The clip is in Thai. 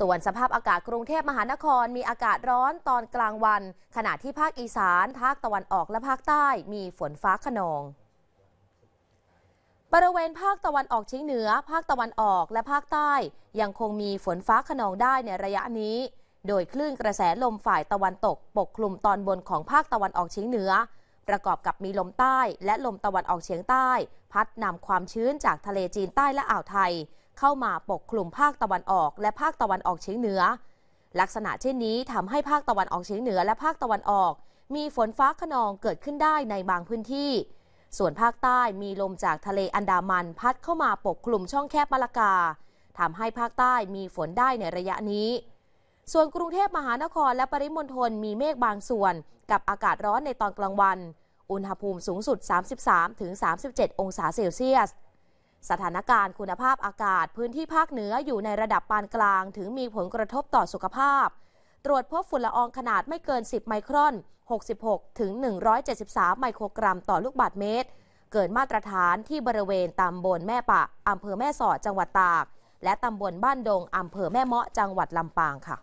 ส่วนสภาพอากาศกรุงเทพมหานคร มีอากาศร้อนตอนกลางวัน ขณะที่ภาคอีสาน ภาคตะวันออกและภาคใต้มีฝนฟ้าขนองบริเวณภาคตะวันออกเฉียงเหนือ ภาคตะวันออกและภาคใต้ ยังคงมีฝนฟ้าขนองได้ในระยะนี้ โดยคลื่นกระแสลมฝ่ายตะวันตก ปกคลุมตอนบนของภาคตะวันออกเฉียงเหนือ ประกอบกับมีลมใต้ และลมตะวันออกเฉียงใต้ พัดนำความชื้นจากทะเลจีนใต้และอ่าวไทยเข้ามาปกคลุมภาคตะวันออก และภาคตะวันออกเฉียงเหนือ ลักษณะเช่นนี้ทำให้ภาคตะวันออกเฉียงเหนือและภาคตะวันออก มีฝนฟ้าขนองเกิดขึ้นได้ในบางพื้นที่ ส่วนภาคใต้มีลมจากทะเลอันดามัน พัดเข้ามาปกคลุมช่องแคบมะละกาทำให้ภาคใต้มีฝนได้ในระยะนี้ ส่วนกรุงเทพมหานครและปริมณฑลมีเมฆบางส่วน กับอากาศร้อนในตอนกลางวัน อุณหภูมิสูงสุด 33-37 องศาเซลเซียสสถานการณ์คุณภาพอากาศพื้นที่ภาคเหนืออยู่ในระดับปานกลาง ถึงมีผลกระทบต่อสุขภาพ ตรวจพบฝุ่นละอองขนาดไม่เกิน 10 ไมครอน 66 ถึง 173 ไมโครกรัมต่อลูกบาศก์เมตร เกินมาตรฐานที่บริเวณตำบลแม่ปะ อำเภอแม่สอดจังหวัดตาก และตำบลบ้านดง อำเภอแม่เมาะจังหวัดลำปางค่ะ